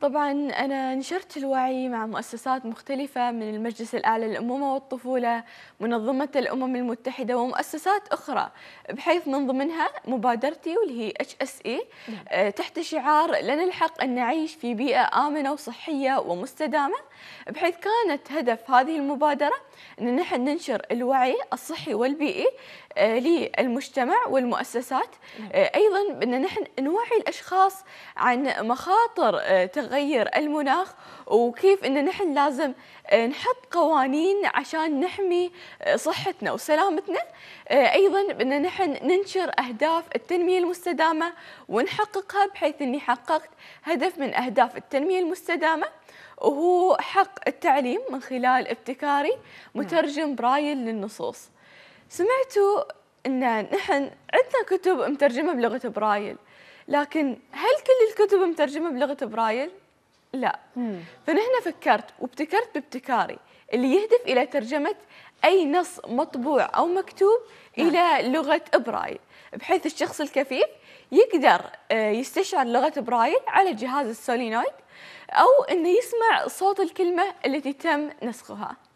طبعا أنا نشرت الوعي مع مؤسسات مختلفة من المجلس الأعلى للأمومة والطفولة منظمة الأمم المتحدة ومؤسسات أخرى بحيث من ضمنها مبادرتي واللي هي اتش اس اي تحت شعار لنا الحق أن نعيش في بيئة آمنة وصحية ومستدامة بحيث كانت هدف هذه المبادرة أن نحن ننشر الوعي الصحي والبيئي آه، للمجتمع والمؤسسات نعم. آه، أيضا أن نحن نوعي الأشخاص عن مخاطر آه، تغير تغير المناخ وكيف ان نحن لازم آه، نحط قوانين عشان نحمي آه، صحتنا وسلامتنا آه، ايضا ان نحن ننشر اهداف التنميه المستدامه ونحققها بحيث اني حققت هدف من اهداف التنميه المستدامه وهو حق التعليم من خلال ابتكاري مترجم برايل للنصوص سمعتوا ان نحن عندنا كتب مترجمه بلغه برايل لكن هل كل الكتب مترجمه بلغه برايل؟ لا مم. فنحن فكرت وابتكرت بابتكاري اللي يهدف الى ترجمه اي نص مطبوع او مكتوب نعم. الى لغه برايل بحيث الشخص الكفيف يقدر آه، يستشعر لغه برايل على جهاز السولينويد او انه يسمع صوت الكلمه التي تم نسخها